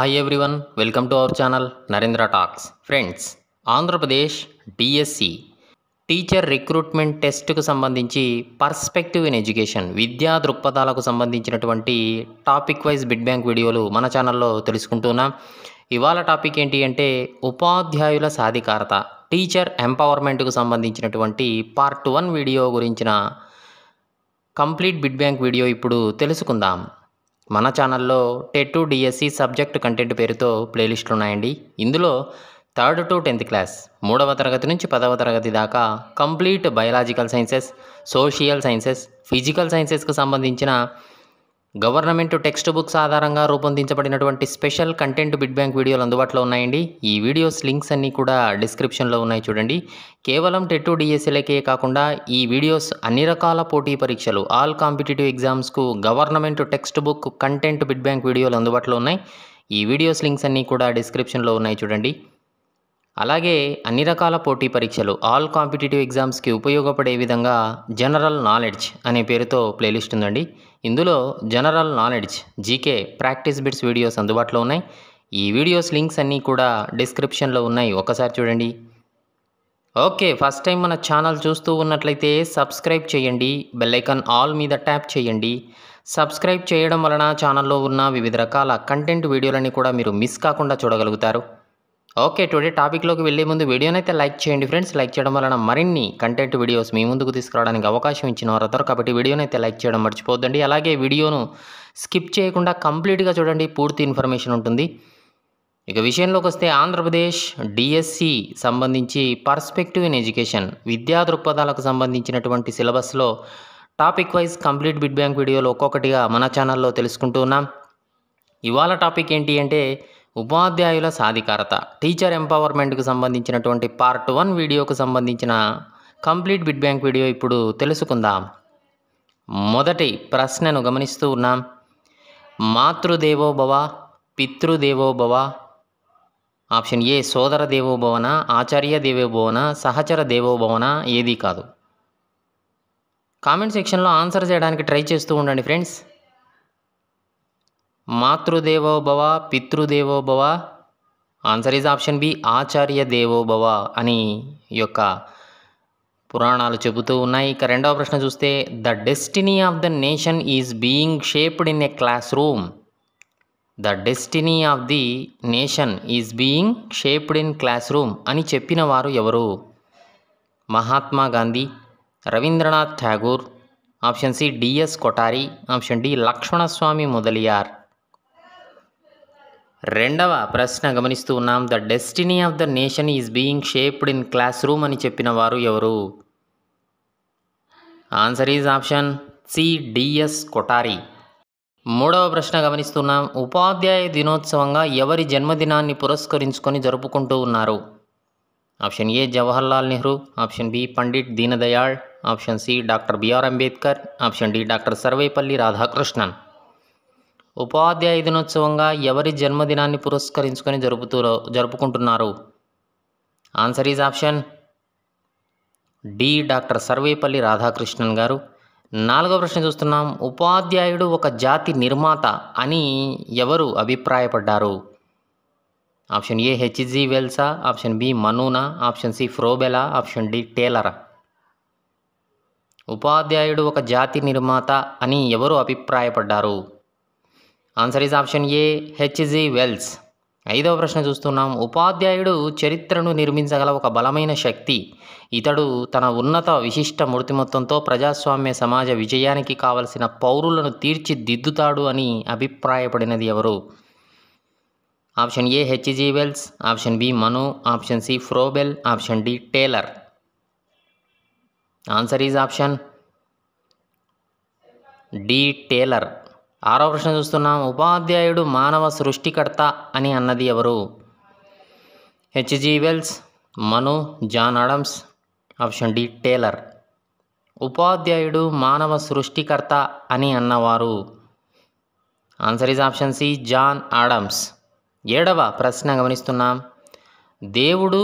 hi everyone welcome to our channel Narendra talks friends Andhra Pradesh DSC teacher recruitment టెస్ట్కు సంబంధించి perspective in education విద్యా దృక్పథాలకు సంబంధించినటువంటి టాపిక్ వైజ్ బిడ్ బ్యాంక్ వీడియోలు మన ఛానల్లో తెలుసుకుంటున్నాం ఇవాళ టాపిక్ ఏంటి అంటే ఉపాధ్యాయుల సాధికారత టీచర్ ఎంపవర్మెంట్కు సంబంధించినటువంటి పార్ట్ వన్ వీడియో గురించిన కంప్లీట్ బిడ్ బ్యాంక్ వీడియో ఇప్పుడు తెలుసుకుందాం మన ఛానల్లో TET to DSC subject content పేరుతో ప్లేలిస్టులు ఉన్నాయండి ఇందులో థర్డ్ టు టెన్త్ క్లాస్ మూడవ తరగతి నుంచి పదవ తరగతి దాకా complete biological sciences social sciences physical సైన్సెస్కు సంబంధించిన గవర్నమెంట్ టెక్స్ట్ బుక్స్ ఆధారంగా రూపొందించబడినటువంటి స్పెషల్ కంటెంట్ బిడ్ బ్యాంక్ వీడియోలు అందుబాటులో ఉన్నాయండి ఈ వీడియోస్ లింక్స్ అన్నీ కూడా డిస్క్రిప్షన్లో ఉన్నాయి చూడండి కేవలం టెట్టు డిఎస్ఎల్కే కాకుండా ఈ వీడియోస్ అన్ని రకాల పోటీ పరీక్షలు ఆల్ కాంపిటేటివ్ ఎగ్జామ్స్కు government text book content bit bank వీడియోలు అందుబాటులో ఉన్నాయి ఈ వీడియోస్ లింక్స్ అన్నీ కూడా డిస్క్రిప్షన్లో ఉన్నాయి చూడండి అలాగే అన్ని రకాల పోటీ పరీక్షలు ఆల్ కాంపిటేటివ్ ఎగ్జామ్స్కి ఉపయోగపడే విధంగా జనరల్ నాలెడ్జ్ అనే పేరుతో ప్లేలిస్ట్ ఉందండి ఇందులో general knowledge GK practice bits videos అందుబాటులో ఉన్నాయి ఈ వీడియోస్ లింక్స్ అన్నీ కూడా డిస్క్రిప్షన్లో ఉన్నాయి ఒకసారి చూడండి ఓకే ఫస్ట్ టైం మన ఛానల్ చూస్తూ ఉన్నట్లయితే సబ్స్క్రైబ్ చేయండి బెల్లైకన్ ఆల్ మీద ట్యాప్ చేయండి సబ్స్క్రైబ్ చేయడం వలన ఛానల్లో ఉన్న వివిధ రకాల కంటెంట్ వీడియోలన్నీ కూడా మీరు మిస్ కాకుండా చూడగలుగుతారు ఓకే టుడే టాపిక్లోకి వెళ్ళే ముందు వీడియోనైతే లైక్ చేయండి ఫ్రెండ్స్ లైక్ చేయడం వలన మరిన్ని కంటెంట్ వీడియోస్ మీ ముందుకు తీసుకురావడానికి అవకాశం ఇచ్చిన వారు కాబట్టి వీడియోనైతే లైక్ చేయడం మర్చిపోద్దండి అలాగే వీడియోను స్కిప్ చేయకుండా కంప్లీట్గా చూడండి పూర్తి ఇన్ఫర్మేషన్ ఉంటుంది ఇక విషయంలోకి వస్తే ఆంధ్రప్రదేశ్ డిఎస్సి సంబంధించి పర్స్పెక్టివ్ ఇన్ ఎడ్యుకేషన్ విద్యా దృక్పథాలకు సంబంధించినటువంటి సిలబస్లో topic wise complete bit bank వీడియోలు ఒక్కొక్కటిగా మన ఛానల్లో తెలుసుకుంటూ ఉన్నాం ఇవాళ టాపిక్ ఏంటి అంటే ఉపాధ్యాయుల సాధికారత టీచర్ ఎంపవర్మెంట్కు సంబంధించినటువంటి పార్ట్ వన్ వీడియోకు సంబంధించిన కంప్లీట్ బిడ్ బ్యాంక్ వీడియో ఇప్పుడు తెలుసుకుందాం మొదటి ప్రశ్నను గమనిస్తూ ఉన్నాం మాతృదేవోభవ పితృదేవోభవ ఆప్షన్ ఏ సోదర దేవోభవన ఆచార్య దేవోభవన సహచర దేవోభవన ఏది కాదు కామెంట్ సెక్షన్లో ఆన్సర్ చేయడానికి ట్రై చేస్తూ ఉండండి ఫ్రెండ్స్ మాతృదేవోభవ పితృదేవోభవ ఆన్సర్ ఈజ్ ఆప్షన్ బి ఆచార్య దేవోభవ అని యొక్క పురాణాలు చెబుతూ ఉన్నాయి ఇక రెండవ ప్రశ్న చూస్తే the destiny of the nation is being shaped in a classroom the destiny of the nation is being shaped in classroom అని చెప్పిన వారు ఎవరు Mahatma Gandhi Rabindranath Tagore option C D S Kothari option D Lakshmanaswami Mudaliar రెండవ ప్రశ్న గమనిస్తూ ఉన్నాం the destiny of the nation is being shaped in classroom అని చెప్పిన వారు ఎవరు answer is option C D S Kothari మూడవ ప్రశ్న గమనిస్తున్నాం ఉపాధ్యాయ దినోత్సవంగా ఎవరి జన్మదినాన్ని పురస్కరించుకొని జరుపుకుంటూ ఉన్నారు option A Jawaharlal Nehru option B Pandit Deendayal option C doctor B R Ambedkar option D doctor Sarvepalli Radhakrishnan ఉపాధ్యాయ దినోత్సవంగా ఎవరి జన్మదినాన్ని పురస్కరించుకొని జరుపుతూ జరుపుకుంటున్నారు answer is option D doctor Sarvepalli Radhakrishnan గారు నాలుగో ప్రశ్న చూస్తున్నాం ఉపాధ్యాయుడు ఒక జాతి నిర్మాత అని ఎవరు అభిప్రాయపడ్డారు ఆప్షన్ ఏ హెచ్జి వెల్సా ఆప్షన్ బి మనూనా ఆప్షన్ సి ఫ్రోబెలా ఆప్షన్ డి టేలరా ఉపాధ్యాయుడు ఒక జాతి నిర్మాత అని ఎవరు అభిప్రాయపడ్డారు answer is option A H G Wells ఐదవ ప్రశ్న చూస్తున్నాం ఉపాధ్యాయుడు చరిత్రను నిర్మించగల ఒక బలమైన శక్తి ఇతడు తన ఉన్నత విశిష్ట మూర్తిమత్వంతో ప్రజాస్వామ్య సమాజ విజయానికి కావలసిన పౌరులను తీర్చిదిద్దుతాడు అని అభిప్రాయపడినది ఎవరు option A H G Wells option B Manu option C Froebel option D Taylor answer is option D Taylor ఆరో ప్రశ్న చూస్తున్నాం ఉపాధ్యాయుడు మానవ సృష్టికర్త అని అన్నది ఎవరు H G Wells Manu John Adams option D Taylor ఉపాధ్యాయుడు మానవ సృష్టికర్త అని అన్నవారు answer is option C John Adams ఏడవ ప్రశ్న గమనిస్తున్నాం దేవుడు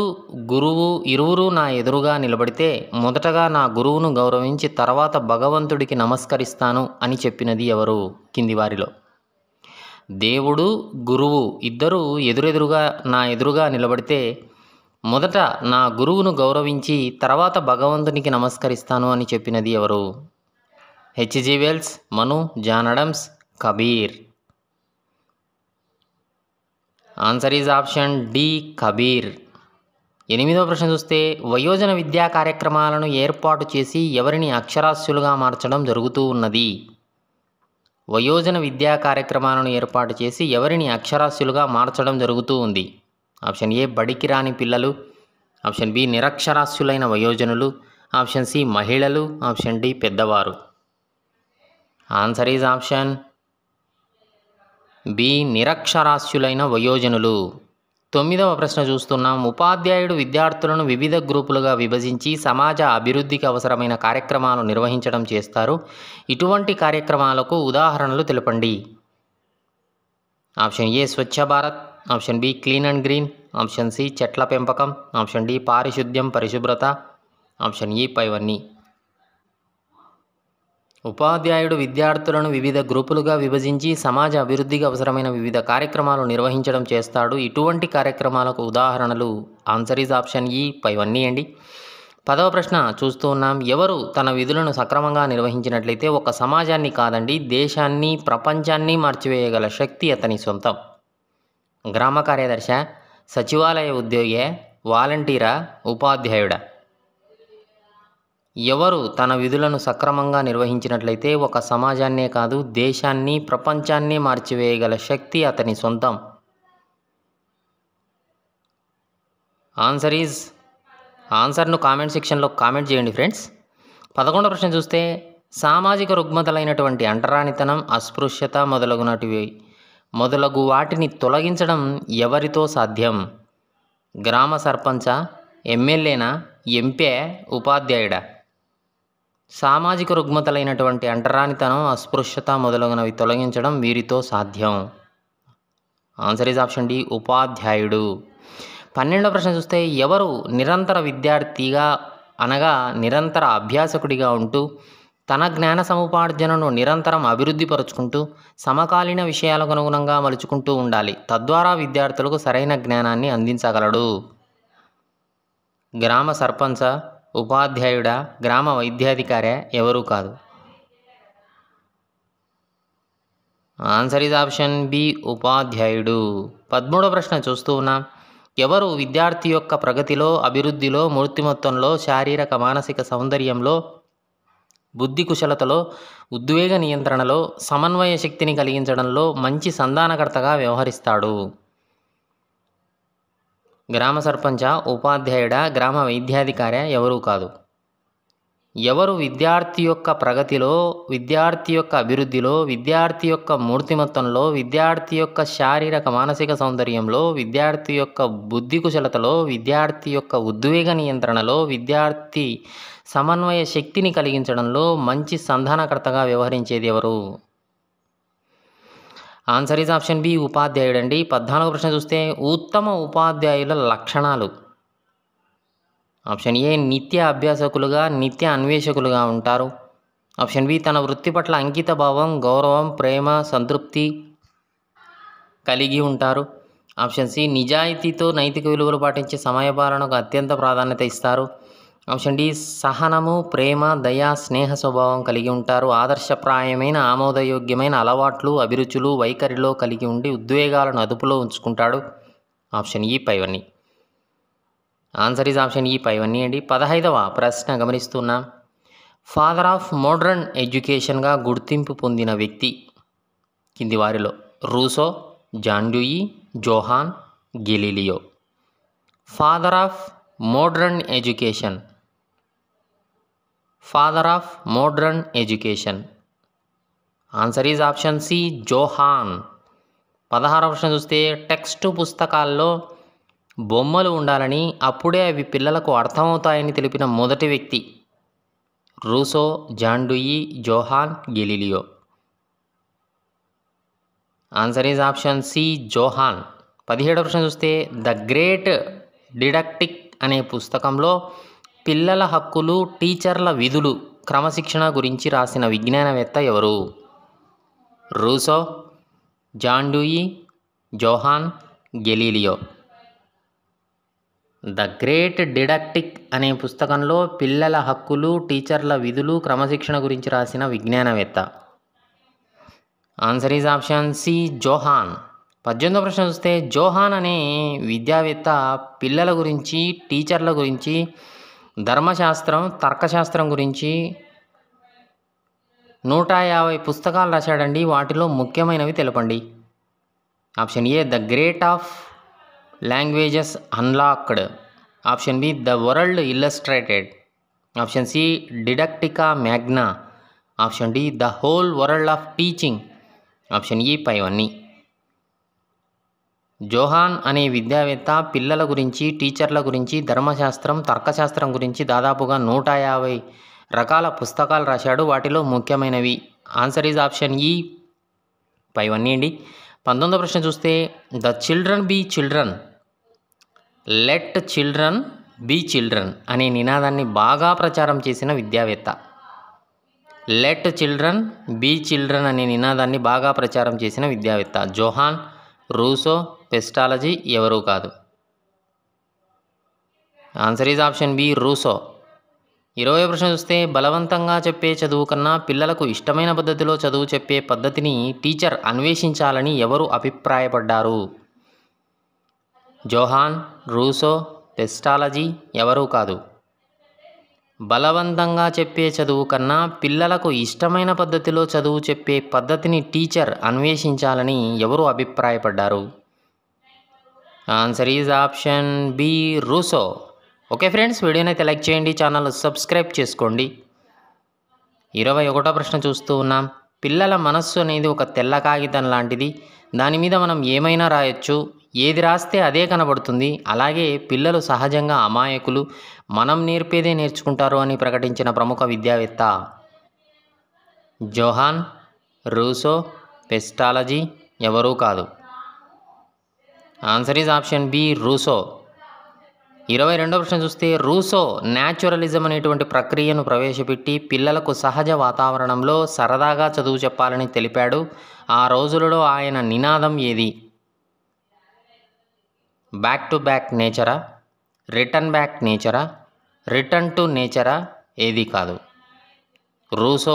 గురువు ఇరువురు నా ఎదురుగా నిలబడితే మొదటగా నా గురువును గౌరవించి తర్వాత భగవంతుడికి నమస్కరిస్తాను అని చెప్పినది ఎవరు కింది వారిలో దేవుడు గురువు ఇద్దరు ఎదురెదురుగా నా ఎదురుగా నిలబడితే మొదట నా గురువును గౌరవించి తర్వాత భగవంతునికి నమస్కరిస్తాను అని చెప్పినది ఎవరు H G Wells Manu John Adams Kabir answer is option D Kabir ఎనిమిదో ప్రశ్న చూస్తే వయోజన విద్యా కార్యక్రమాలను ఏర్పాటు చేసి ఎవరిని అక్షరాస్యులుగా మార్చడం జరుగుతూ ఉన్నది వయోజన విద్యా కార్యక్రమాలను ఏర్పాటు చేసి ఎవరిని అక్షరాస్యులుగా మార్చడం జరుగుతూ ఉంది ఆప్షన్ ఏ బడికి రాని పిల్లలు ఆప్షన్ బి నిరక్షరాస్యులైన వయోజనులు ఆప్షన్ సి మహిళలు ఆప్షన్ డి పెద్దవారు ఆన్సర్ ఈజ్ ఆప్షన్ బి నిరక్షరాస్యులైన వయోజనులు తొమ్మిదవ ప్రశ్న చూస్తున్నాం ఉపాధ్యాయుడు విద్యార్థులను వివిధ గ్రూపులుగా విభజించి సమాజ అభివృద్ధికి అవసరమైన కార్యక్రమాలు నిర్వహించడం చేస్తారు ఇటువంటి కార్యక్రమాలకు ఉదాహరణలు తెలపండి option A Swachh Bharat option B clean and green option C చెట్ల పెంపకం ఆప్షన్ డి పారిశుద్ధ్యం పరిశుభ్రత ఆప్షన్ ఈ పైవన్నీ ఉపాధ్యాయుడు విద్యార్థులను వివిధ గ్రూపులుగా విభజించి సమాజ అభివృద్ధికి అవసరమైన వివిధ కార్యక్రమాలు నిర్వహించడం చేస్తాడు ఇటువంటి కార్యక్రమాలకు ఉదాహరణలు ఆన్సర్ ఈజ్ ఆప్షన్ ఈ పై వన్నీయండి పదవ ప్రశ్న చూస్తూ ఉన్నాం ఎవరు తన విధులను సక్రమంగా నిర్వహించినట్లయితే ఒక సమాజాన్ని కాదండి దేశాన్ని ప్రపంచాన్ని మార్చివేయగల శక్తి అతని సొంతం గ్రామ కార్యదర్శ సచివాలయ ఉద్యోగే వాలంటీరా ఉపాధ్యాయుడా ఎవరు తన విధులను సక్రమంగా నిర్వహించినట్లయితే ఒక సమాజాన్నే కాదు దేశాన్ని ప్రపంచాన్ని మార్చివేయగల శక్తి అతని సొంతం ఆన్సర్ ఈజ్ ఆన్సర్ను కామెంట్ సెక్షన్లో కామెంట్ చేయండి ఫ్రెండ్స్ పదకొండవ ప్రశ్న చూస్తే సామాజిక రుగ్మతలైనటువంటి అంటరానితనం అస్పృశ్యత మొదలగునటివి మొదలగు వాటిని తొలగించడం ఎవరితో సాధ్యం గ్రామ సర్పంచ ఎమ్మెల్యేనా ఎంపీ ఉపాధ్యాయుడా సామాజిక రుగ్మతలైనటువంటి అంటరానితనం అస్పృశ్యత మొదలగునవి తొలగించడం వీరితో సాధ్యం ఆన్సర్ ఈజ్ ఆప్షన్ డి ఉపాధ్యాయుడు పన్నెండవ ప్రశ్న చూస్తే ఎవరు నిరంతర విద్యార్థిగా అనగా నిరంతర అభ్యాసకుడిగా ఉంటూ తన జ్ఞాన సముపార్జనను నిరంతరం అభివృద్ధిపరుచుకుంటూ సమకాలీన విషయాలకు అనుగుణంగా మలుచుకుంటూ ఉండాలి తద్వారా విద్యార్థులకు సరైన జ్ఞానాన్ని అందించగలడు గ్రామ సర్పంచ ఉపాధ్యాయుడ గ్రామ వైద్యాధికారి ఎవరూ కాదు ఆన్సర్ ఇస్ ఆప్షన్ బి ఉపాధ్యాయుడు పదమూడవ ప్రశ్న చూస్తూ ఉన్నాం ఎవరు విద్యార్థి యొక్క ప్రగతిలో అభివృద్ధిలో మూర్తిమత్వంలో శారీరక మానసిక సౌందర్యంలో బుద్ధి కుశలతలో ఉద్వేగ నియంత్రణలో సమన్వయ శక్తిని కలిగించడంలో మంచి సంధానకర్తగా వ్యవహరిస్తాడు గ్రామ సర్పంచ ఉపాధ్యాయుడ గ్రామ వైద్యాధికారి ఎవరూ కాదు ఎవరు విద్యార్థి యొక్క ప్రగతిలో విద్యార్థి యొక్క అభివృద్ధిలో విద్యార్థి యొక్క మూర్తిమత్వంలో విద్యార్థి యొక్క శారీరక మానసిక సౌందర్యంలో విద్యార్థి యొక్క బుద్ధి కుశలతలో విద్యార్థి యొక్క ఉద్వేగ నియంత్రణలో విద్యార్థి సమన్వయ శక్తిని కలిగించడంలో మంచి సంధానకర్తగా వ్యవహరించేది ఎవరు ఆన్సర్ ఈజ్ ఆప్షన్ బి ఉపాధ్యాయుడు అండి పద్నాలుగో ప్రశ్న చూస్తే ఉత్తమ ఉపాధ్యాయుల లక్షణాలు ఆప్షన్ ఏ నిత్య అభ్యాసకులుగా నిత్య అన్వేషకులుగా ఉంటారు ఆప్షన్ బి తన వృత్తి పట్ల అంకిత భావం గౌరవం ప్రేమ సంతృప్తి కలిగి ఉంటారు ఆప్షన్ సి నిజాయితీతో నైతిక విలువలు పాటించే సమయపాలనకు అత్యంత ప్రాధాన్యత ఇస్తారు ఆప్షన్ డి సహనము ప్రేమ దయ స్నేహ స్వభావం కలిగి ఉంటారు ఆదర్శప్రాయమైన ఆమోదయోగ్యమైన అలవాట్లు అభిరుచులు వైఖరిలో కలిగి ఉండి ఉద్వేగాలను అదుపులో ఉంచుకుంటాడు ఆప్షన్ ఈ పైవన్నీ ఆన్సర్ ఈజ్ ఆప్షన్ ఈ పైవన్నీ అండి పదహైదవ ప్రశ్న గమనిస్తున్నాం ఫాదర్ ఆఫ్ మోడ్రన్ ఎడ్యుకేషన్గా గుర్తింపు పొందిన వ్యక్తి కింది వారిలో Rousseau John Dewey Johann Galileo father of modern education father of modern education answer is option C Johann పదహారవ ప్రశ్న చూస్తే టెక్స్ట్ పుస్తకాల్లో బొమ్మలు ఉండాలని అప్పుడే అవి పిల్లలకు అర్థమవుతాయని తెలిపిన మొదటి వ్యక్తి Rousseau John Dewey Johann Galileo answer is option C Johann పదిహేడవ ప్రశ్న చూస్తే ద గ్రేట్ డిడక్టిక్ అనే పుస్తకంలో పిల్లల హక్కులు టీచర్ల విధులు క్రమశిక్షణ గురించి రాసిన విజ్ఞానవేత్త ఎవరు Rousseau John Dewey Johann Galileo the great didactic అనే పుస్తకంలో పిల్లల హక్కులు టీచర్ల విధులు క్రమశిక్షణ గురించి రాసిన విజ్ఞానవేత్త answer is option C Johann పద్దెనిమిదో ప్రశ్న చూస్తే జోహాన్ అనే విద్యావేత్త పిల్లల గురించి టీచర్ల గురించి ధర్మశాస్త్రం తర్కశాస్త్రం గురించి నూట యాభై పుస్తకాలు రాశాడండి వాటిలో ముఖ్యమైనవి తెలపండి option A the great of languages unlocked option B the world illustrated option C didactica magna option D the whole world of teaching option E పైవన్నీ జోహాన్ అనే విద్యావేత్త పిల్లల గురించి టీచర్ల గురించి ధర్మశాస్త్రం తర్కశాస్త్రం గురించి దాదాపుగా నూట యాభై రకాల పుస్తకాలు రాశాడు వాటిలో ముఖ్యమైనవి ఆన్సర్ ఈజ్ ఆప్షన్ ఈ పైవన్నీ అండి పంతొమ్మిదో ప్రశ్న చూస్తే the children be children let children be children అనే నినాదాన్ని బాగా ప్రచారం చేసిన విద్యావేత్త లెట్ చిల్డ్రన్ బీ చిల్డ్రన్ అనే నినాదాన్ని బాగా ప్రచారం చేసిన విద్యావేత్త జోహాన్ రూసో పెస్టాలజీ ఎవరూ కాదు answer is option B Rousseau ఇరవై ప్రశ్న చూస్తే బలవంతంగా చెప్పే చదువు కన్నా పిల్లలకు ఇష్టమైన పద్ధతిలో చదువు చెప్పే పద్ధతిని టీచర్ అన్వేషించాలని ఎవరు అభిప్రాయపడ్డారు జోహాన్ రూసో పెస్టాలజీ ఎవరూ కాదు బలవంతంగా చెప్పే చదువు కన్నా పిల్లలకు ఇష్టమైన పద్ధతిలో చదువు చెప్పే పద్ధతిని టీచర్ అన్వేషించాలని ఎవరు అభిప్రాయపడ్డారు answer is option B Rousseau okay friends వీడియోనైతే లైక్ చేయండి ఛానల్ సబ్స్క్రైబ్ చేసుకోండి ఇరవై ఒకటో ప్రశ్న చూస్తూ ఉన్నాం పిల్లల మనస్సు అనేది ఒక తెల్ల కాగితం లాంటిది దాని మీద మనం ఏమైనా రాయొచ్చు ఏది రాస్తే అదే కనబడుతుంది అలాగే పిల్లలు సహజంగా అమాయకులు మనం నేర్పేదే నేర్చుకుంటారు అని ప్రకటించిన ప్రముఖ విద్యావేత్త జోహాన్ రూసో పెస్టాలజీ ఎవరూ కాదు answer is option B Rousseau ఇరవై రెండవ ప్రశ్న చూస్తే రూసో న్యాచురలిజం అనేటువంటి ప్రక్రియను ప్రవేశపెట్టి పిల్లలకు సహజ వాతావరణంలో సరదాగా చదువు చెప్పాలని తెలిపాడు ఆ రోజులలో ఆయన నినాదం ఏది బ్యాక్ టు బ్యాక్ నేచరా రిటర్న్ బ్యాక్ నేచరా రిటర్న్ టు నేచరా ఏది కాదు రూసో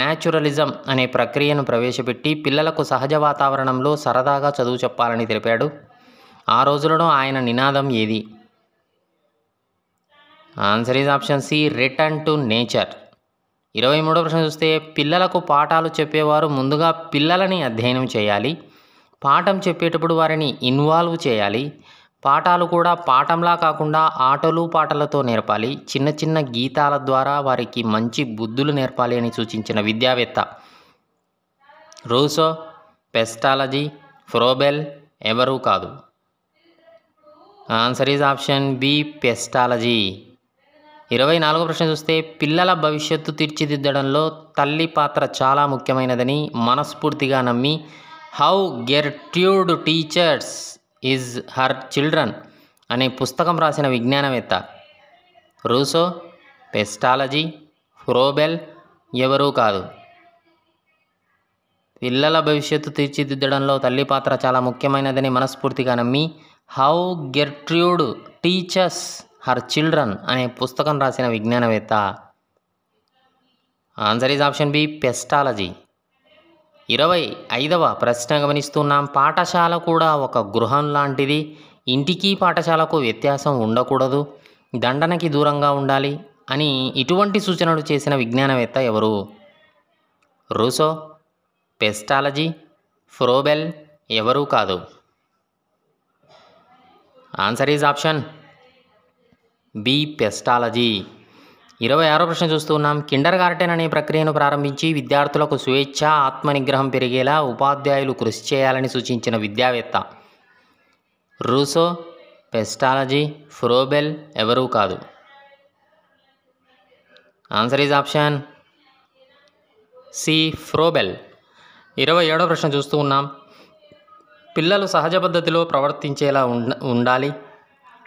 న్యాచురలిజం అనే ప్రక్రియను ప్రవేశపెట్టి పిల్లలకు సహజ వాతావరణంలో సరదాగా చదువు చెప్పాలని తెలిపాడు ఆ రోజులలో ఆయన నినాదం ఏది answer is option C return to nature ఇరవై మూడో ప్రశ్న చూస్తే పిల్లలకు పాఠాలు చెప్పేవారు ముందుగా పిల్లలని అధ్యయనం చేయాలి పాఠం చెప్పేటప్పుడు వారిని ఇన్వాల్వ్ చేయాలి పాఠాలు కూడా పాఠంలా కాకుండా ఆటలు పాటలతో నేర్పాలి చిన్న చిన్న గీతాల ద్వారా వారికి మంచి బుద్ధులు నేర్పాలి అని సూచించిన విద్యావేత్త రూసో పెస్టాలజీ ఫ్రోబెల్ ఎవరూ కాదు answer is option B Pestalozzi ఇరవై నాలుగో ప్రశ్న చూస్తే పిల్లల భవిష్యత్తు తీర్చిదిద్దడంలో తల్లి పాత్ర చాలా ముఖ్యమైనదని మనస్ఫూర్తిగా నమ్మి హౌ గెర్ట్యూడ్ టీచర్స్ ఈజ్ హర్ చిల్డ్రన్ అనే పుస్తకం రాసిన విజ్ఞానవేత్త రూసో పెస్టాలజీ ఫ్రోబెల్ ఎవరూ కాదు పిల్లల భవిష్యత్తు తీర్చిదిద్దడంలో తల్లి పాత్ర చాలా ముఖ్యమైనదని మనస్ఫూర్తిగా నమ్మి how Gertrude teachers her children అనే పుస్తకం రాసిన విజ్ఞానవేత్త answer is option B Pestalozzi ఇరవై ఐదవ ప్రశ్న గమనిస్తున్నాం పాఠశాల కూడా ఒక గృహం లాంటిది ఇంటికి పాఠశాలకు వ్యత్యాసం ఉండకూడదు దండనకి దూరంగా ఉండాలి అని ఇటువంటి సూచనలు చేసిన విజ్ఞానవేత్త ఎవరు రూసో పెస్టాలజీ ఫ్రోబెల్ ఎవరూ కాదు answer is option B Pestalozzi ఇరవై ఆరో ప్రశ్న చూస్తున్నాం కిండర్ గార్టెన్ అనే ప్రక్రియను ప్రారంభించి విద్యార్థులకు స్వేచ్ఛ ఆత్మనిగ్రహం పెరిగేలా ఉపాధ్యాయులు కృషి చేయాలని సూచించిన విద్యావేత్త రూసో పెస్టాలజీ ఫ్రోబెల్ ఎవరూ కాదు answer is option C Froebel ఇరవై ఏడో ప్రశ్న చూస్తూ ఉన్నాం పిల్లలు సహజ పద్ధతిలో ప్రవర్తించేలా ఉండాలి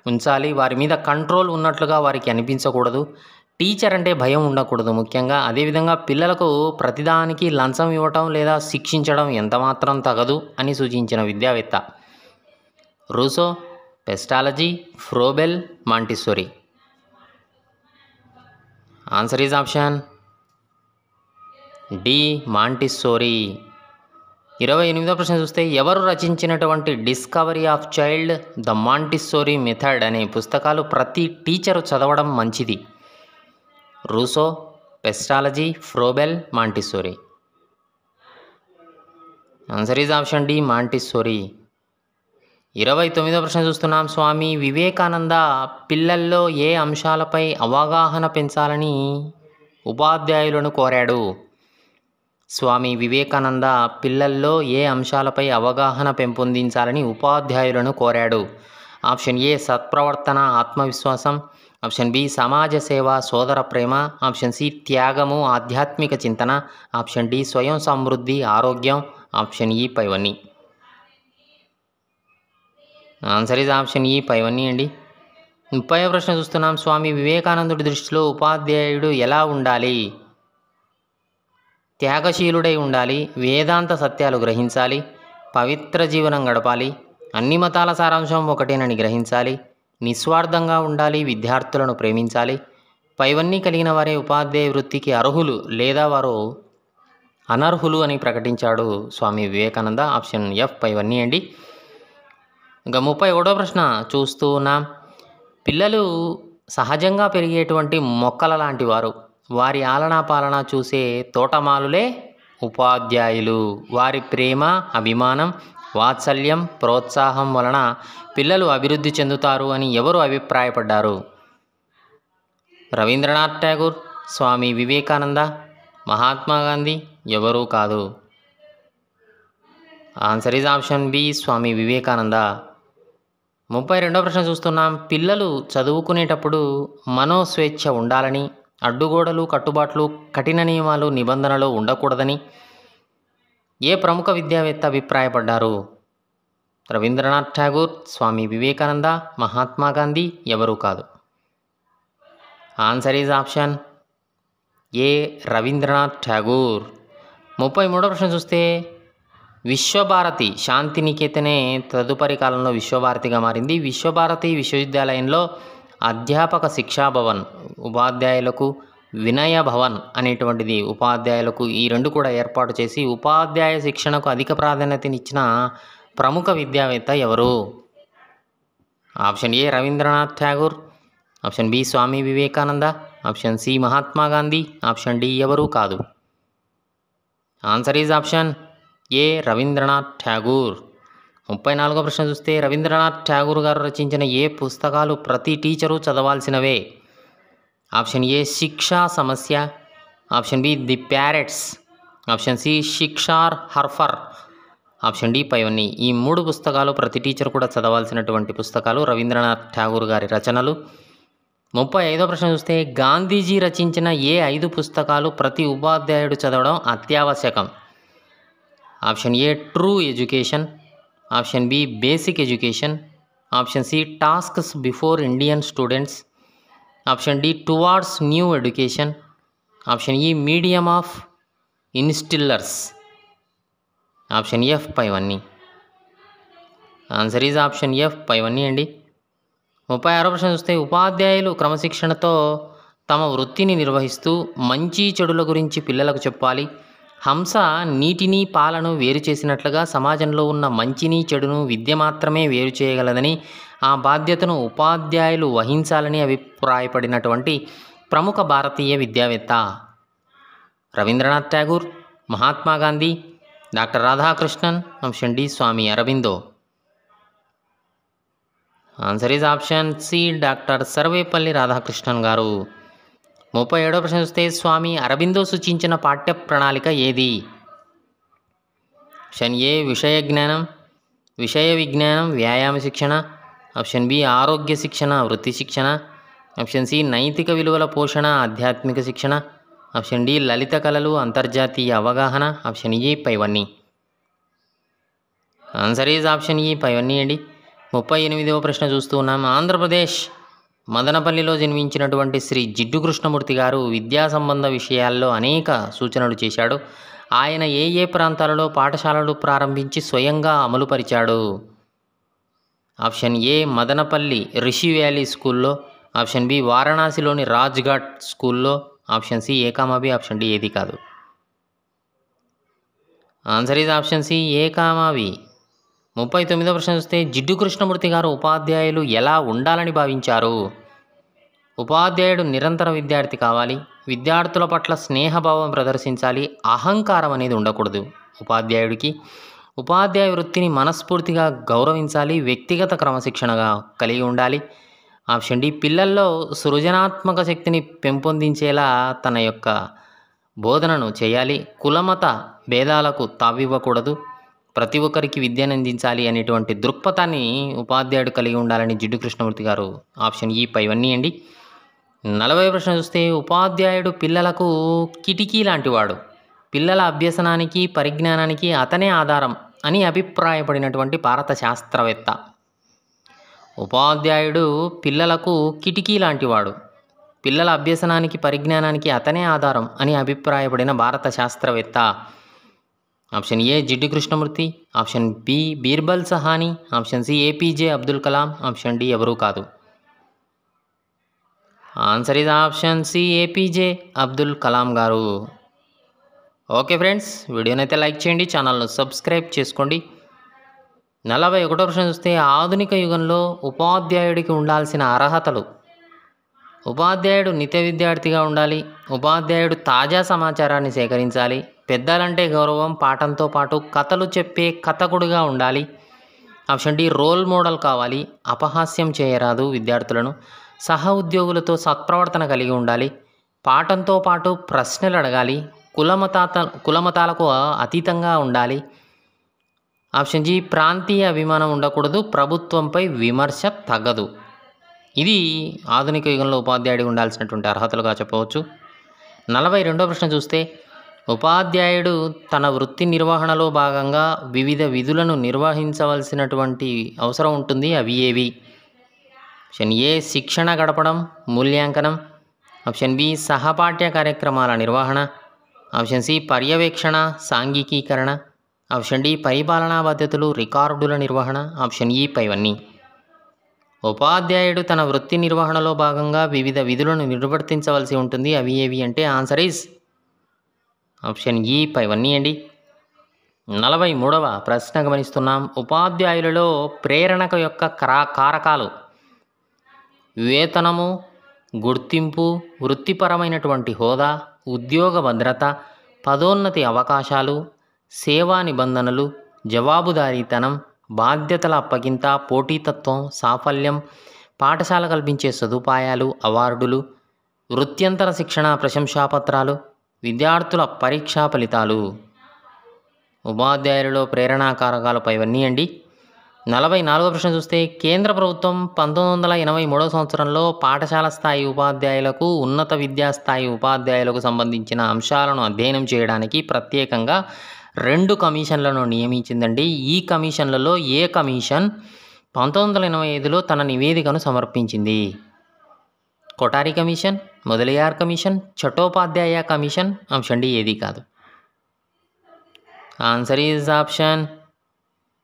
ఉంచాలి వారి మీద కంట్రోల్ ఉన్నట్లుగా వారికి అనిపించకూడదు టీచర్ అంటే భయం ఉండకూడదు ముఖ్యంగా అదేవిధంగా పిల్లలకు ప్రతిదానికి లంచం ఇవ్వటం లేదా శిక్షించడం ఎంతమాత్రం తగదు అని సూచించిన విద్యావేత్త Rousseau Pestalozzi Froebel Montessori answer is option D Montessori ఇరవై ఎనిమిదో ప్రశ్న చూస్తే ఎవరు రచించినటువంటి discovery of child the Montessori method అనే పుస్తకాలు ప్రతి టీచరు చదవడం మంచిది Rousseau Pestalozzi Froebel Montessori answer is option D Montessori ఇరవై తొమ్మిదో ప్రశ్న చూస్తున్నాం స్వామి వివేకానంద పిల్లల్లో ఏ అంశాలపై అవగాహన పెంచాలని ఉపాధ్యాయులను కోరాడు స్వామి వివేకానంద పిల్లల్లో ఏ అంశాలపై అవగాహన పెంపొందించాలని ఉపాధ్యాయులను కోరాడు ఆప్షన్ ఏ సత్ప్రవర్తన ఆత్మవిశ్వాసం ఆప్షన్ బి సమాజ సేవ సోదర ప్రేమ ఆప్షన్ సి త్యాగము ఆధ్యాత్మిక చింతన ఆప్షన్ డి స్వయం సమృద్ధి ఆరోగ్యం ఆప్షన్ ఈ పైవన్నీ ఆన్సర్ ఇస్ ఆప్షన్ ఈ పైవన్నీ అండి ముప్పై ప్రశ్న చూస్తున్నాం స్వామి వివేకానందుడి దృష్టిలో ఉపాధ్యాయుడు ఎలా ఉండాలి త్యాగశీలుడై ఉండాలి వేదాంత సత్యాలు గ్రహించాలి పవిత్ర జీవనం గడపాలి అన్ని మతాల సారాంశం ఒకటేనని గ్రహించాలి నిస్వార్థంగా ఉండాలి విద్యార్థులను ప్రేమించాలి పైవన్నీ కలిగిన వారే ఉపాధ్యాయ వృత్తికి అర్హులు లేదా వారు అనర్హులు అని ప్రకటించాడు స్వామి వివేకానంద ఆప్షన్ ఎఫ్ పైవన్నీ అండి ఇంకా ముప్పై ఒకటో ప్రశ్న చూస్తూ ఉన్నాం పిల్లలు సహజంగా పెరిగేటువంటి మొక్కల లాంటి వారు వారి ఆలనా పాలన చూసే తోటమాలులే ఉపాధ్యాయులు వారి ప్రేమ అభిమానం వాత్సల్యం ప్రోత్సాహం వలన పిల్లలు అభివృద్ధి చెందుతారు అని ఎవరు అభిప్రాయపడ్డారు రవీంద్రనాథ్ ఠాగూర్ స్వామి వివేకానంద మహాత్మా గాంధీ ఎవరూ కాదు answer is option B Swami Vivekananda ముప్పై రెండో ప్రశ్న చూస్తున్నాం పిల్లలు చదువుకునేటప్పుడు మనోస్వేచ్ఛ ఉండాలని అడ్డుగోడలు కట్టుబాట్లు కఠిన నియమాలు నిబంధనలు ఉండకూడదని ఏ ప్రముఖ విద్యావేత్త అభిప్రాయపడ్డారు రవీంద్రనాథ్ ఠాగూర్ స్వామి వివేకానంద మహాత్మా గాంధీ ఎవరూ కాదు answer is option A Rabindranath Tagore ముప్పై మూడో ప్రశ్న చూస్తే విశ్వభారతి శాంతినికేతనే తదుపరి కాలంలో విశ్వభారతిగా మారింది విశ్వభారతి విశ్వవిద్యాలయంలో అధ్యాపక శిక్షాభవన్ ఉపాధ్యాయులకు వినయ భవన్ అనేటువంటిది ఉపాధ్యాయులకు ఈ రెండు కూడా ఏర్పాటు చేసి ఉపాధ్యాయ శిక్షణకు అధిక ప్రాధాన్యతనిచ్చిన ప్రముఖ విద్యావేత్త ఎవరు option A Rabindranath Tagore option B Swami Vivekananda option C Mahatma Gandhi option D ఎవరు కాదు answer is option A Rabindranath Tagore ముప్పై నాలుగో ప్రశ్న చూస్తే రవీంద్రనాథ్ ఠాగూర్ గారు రచించిన ఏ పుస్తకాలు ప్రతి teacher చదవాల్సినవే option A Shiksha Samasya option B the parrots option C Shikshar Herfer option D పైవన్నీ ఈ మూడు పుస్తకాలు ప్రతి టీచర్ కూడా చదవాల్సినటువంటి పుస్తకాలు రవీంద్రనాథ్ ఠాగూర్ గారి రచనలు ముప్పై ఐదో ప్రశ్న చూస్తే గాంధీజీ రచించిన ఏ ఐదు పుస్తకాలు ప్రతి ఉపాధ్యాయుడు చదవడం అత్యావశ్యకం option A true education option B basic education option C tasks before Indian students option D towards new education option E medium of instillers option F పైవన్నీ ఆన్సర్ ఈజ్ ఆప్షన్ ఎఫ్ పైవన్నీ అండి ముప్పై ఆరో ప్రశ్న చూస్తే ఉపాధ్యాయులు క్రమశిక్షణతో తమ వృత్తిని నిర్వహిస్తూ మంచి చెడుల గురించి పిల్లలకు చెప్పాలి హంస నీటిని పాలను వేరు చేసినట్లుగా సమాజంలో ఉన్న మంచిని చెడును విద్య మాత్రమే వేరు చేయగలదని ఆ బాధ్యతను ఉపాధ్యాయులు వహించాలని అభిప్రాయపడినటువంటి ప్రముఖ భారతీయ విద్యావేత్త రవీంద్రనాథ్ ఠాగూర్ మహాత్మా గాంధీ డాక్టర్ రాధాకృష్ణన్ అంశండి Swami Aurobindo answer is option C doctor Sarvepalli Radhakrishnan గారు ముప్పై ఏడో ప్రశ్న చూస్తే స్వామి అరబిందో సూచించిన పాఠ్య ప్రణాళిక ఏది ఆప్షన్ ఏ విషయ జ్ఞానం విషయ విజ్ఞానం వ్యాయామ శిక్షణ ఆప్షన్ బి ఆరోగ్య శిక్షణ వృత్తి శిక్షణ ఆప్షన్ సి నైతిక విలువల పోషణ ఆధ్యాత్మిక శిక్షణ ఆప్షన్ డి లలిత కళలు అంతర్జాతీయ అవగాహన ఆప్షన్ ఈ పైవన్నీ ఆన్సర్ ఈజ్ ఆప్షన్ ఈ పైవన్నీ అండి ముప్పై ఎనిమిదవ ప్రశ్న చూస్తూ ఉన్నాం ఆంధ్రప్రదేశ్ మదనపల్లిలో జన్మించినటువంటి శ్రీ జిడ్డు కృష్ణమూర్తి గారు విద్యా సంబంధ విషయాల్లో అనేక సూచనలు చేశాడు ఆయన ఏ ఏ ప్రాంతాలలో పాఠశాలలు ప్రారంభించి స్వయంగా అమలు పరిచాడు option A Madanapalle Rishi valley స్కూల్లో ఆప్షన్ బి వారణాసిలోని రాజ్ఘాట్ స్కూల్లో option C A B option D ఏది కాదు answer is option C A B ముప్పై తొమ్మిదో ప్రశ్న చూస్తే జిడ్డు కృష్ణమూర్తి గారు ఉపాధ్యాయులు ఎలా ఉండాలని భావించారు ఉపాధ్యాయుడు నిరంతర విద్యార్థి కావాలి విద్యార్థుల పట్ల స్నేహభావం ప్రదర్శించాలి అహంకారం అనేది ఉండకూడదు ఉపాధ్యాయుడికి ఉపాధ్యాయ వృత్తిని మనస్ఫూర్తిగా గౌరవించాలి వ్యక్తిగత క్రమశిక్షణగా కలిగి ఉండాలి ఆప్షన్ డి పిల్లల్లో సృజనాత్మక శక్తిని పెంపొందించేలా తన యొక్క బోధనను చేయాలి కులమత భేదాలకు తావివ్వకూడదు ప్రతి ఒక్కరికి విద్యను అందించాలి అనేటువంటి దృక్పథాన్ని ఉపాధ్యాయుడు కలిగి ఉండాలని జిడ్డు కృష్ణమూర్తి గారు ఆప్షన్ ఈ ఇవన్నీ అండి నలభై ప్రశ్న చూస్తే ఉపాధ్యాయుడు పిల్లలకు కిటికీ లాంటివాడు పిల్లల అభ్యసనానికి పరిజ్ఞానానికి అతనే ఆధారం అని అభిప్రాయపడినటువంటి భారత శాస్త్రవేత్త ఉపాధ్యాయుడు పిల్లలకు కిటికీ లాంటివాడు పిల్లల అభ్యసనానికి పరిజ్ఞానానికి అతనే ఆధారం అని అభిప్రాయపడిన భారత శాస్త్రవేత్త option A Jiddu Krishnamurti option B Birbal Sahni option C APJ Abdul Kalam option D ఎవరూ కాదు ఆన్సర్ ఇది option C APJ Abdul Kalam గారు ఓకే ఫ్రెండ్స్ వీడియోనైతే లైక్ చేయండి ఛానల్ను సబ్స్క్రైబ్ చేసుకోండి నలభై ఒకటో ప్రశ్న చూస్తే ఆధునిక యుగంలో ఉపాధ్యాయుడికి ఉండాల్సిన అర్హతలు ఉపాధ్యాయుడు నిత్య విద్యార్థిగా ఉండాలి ఉపాధ్యాయుడు తాజా సమాచారాన్ని సేకరించాలి పెద్దలంటే గౌరవం పాఠంతో పాటు కథలు చెప్పే కథకుడుగా ఉండాలి ఆప్షన్ డి రోల్ మోడల్ కావాలి అపహాస్యం చేయరాదు విద్యార్థులను సహ ఉద్యోగులతో సత్ప్రవర్తన కలిగి ఉండాలి పాఠంతో పాటు ప్రశ్నలు అడగాలి కులమతాత కులమతాలకు అతీతంగా ఉండాలి ఆప్షన్ జి ప్రాంతీయ అభిమానం ఉండకూడదు ప్రభుత్వంపై విమర్శ తగ్గదు ఇది ఆధునిక యుగంలో ఉపాధ్యాయుడి ఉండాల్సినటువంటి అర్హతలుగా చెప్పవచ్చు నలభై రెండో ప్రశ్న చూస్తే ఉపాధ్యాయుడు తన వృత్తి నిర్వహణలో భాగంగా వివిధ విధులను నిర్వహించవలసినటువంటి అవసరం ఉంటుంది అవి ఏవి ఆప్షన్ ఏ శిక్షణ గడపడం మూల్యాంకనం ఆప్షన్ బి సహపాఠ్య కార్యక్రమాల నిర్వహణ ఆప్షన్ సి పర్యవేక్షణ సాంఘికీకరణ ఆప్షన్ డి పరిపాలనా పద్ధతులు రికార్డుల నిర్వహణ ఆప్షన్ ఈ పైవన్నీ ఉపాధ్యాయుడు తన వృత్తి నిర్వహణలో భాగంగా వివిధ విధులను నిర్వర్తించవలసి ఉంటుంది అవి ఏవి అంటే ఆన్సర్ ఈజ్ ఆప్షన్ ఈ పైవన్నీ అండి నలభై మూడవ ప్రశ్న గమనిస్తున్నాం ఉపాధ్యాయులలో ప్రేరణక యొక్క కారకాలు వేతనము గుర్తింపు వృత్తిపరమైనటువంటి హోదా ఉద్యోగ భద్రత పదోన్నతి అవకాశాలు సేవా నిబంధనలు జవాబుదారీతనం బాధ్యతల అప్పగింత పోటీతత్వం సాఫల్యం పాఠశాల కల్పించే సదుపాయాలు అవార్డులు వృత్యంతర శిక్షణ ప్రశంసాపత్రాలు విద్యార్థుల పరీక్షా ఫలితాలు ఉపాధ్యాయులలో ప్రేరణా కారకాలపై ఇవన్నీ అండి నలభై నాలుగో ప్రశ్న చూస్తే కేంద్ర ప్రభుత్వం పంతొమ్మిది వందల ఎనభై మూడవ సంవత్సరంలో పాఠశాల స్థాయి ఉపాధ్యాయులకు ఉన్నత విద్యా స్థాయి ఉపాధ్యాయులకు సంబంధించిన అంశాలను అధ్యయనం చేయడానికి ప్రత్యేకంగా రెండు కమిషన్లను నియమించిందండి ఈ కమిషన్లలో ఏ కమిషన్ పంతొమ్మిది వందల ఎనభై ఐదులో తన నివేదికను సమర్పించింది Kothari commission Mudaliar commission Chattopadhyay commission option D ఏది కాదు answer is option